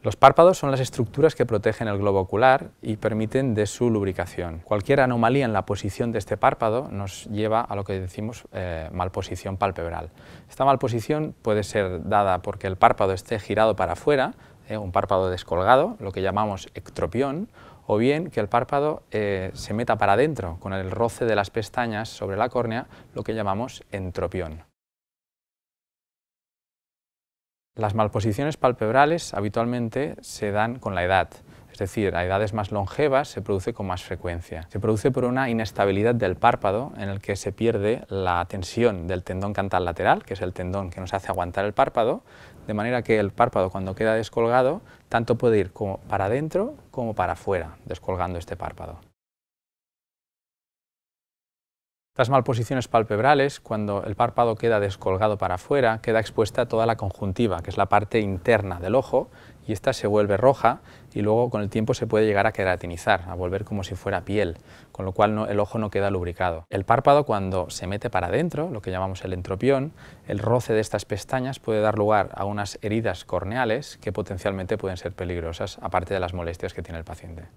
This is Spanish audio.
Los párpados son las estructuras que protegen el globo ocular y permiten de su lubricación. Cualquier anomalía en la posición de este párpado nos lleva a lo que decimos eh, malposición palpebral. Esta malposición puede ser dada porque el párpado esté girado para afuera, eh, un párpado descolgado, lo que llamamos ectropión, o bien que el párpado eh, se meta para adentro con el roce de las pestañas sobre la córnea, lo que llamamos entropión. Las malposiciones palpebrales habitualmente se dan con la edad, es decir, a edades más longevas se produce con más frecuencia. Se produce por una inestabilidad del párpado en el que se pierde la tensión del tendón cantal lateral, que es el tendón que nos hace aguantar el párpado, de manera que el párpado cuando queda descolgado tanto puede ir como para adentro como para afuera, descolgando este párpado. Las malposiciones palpebrales, cuando el párpado queda descolgado para afuera, queda expuesta toda la conjuntiva, que es la parte interna del ojo, y esta se vuelve roja y luego con el tiempo se puede llegar a queratinizar, a volver como si fuera piel, con lo cual el ojo no queda lubricado. El párpado cuando se mete para adentro, lo que llamamos el entropión, el roce de estas pestañas puede dar lugar a unas heridas corneales que potencialmente pueden ser peligrosas, aparte de las molestias que tiene el paciente.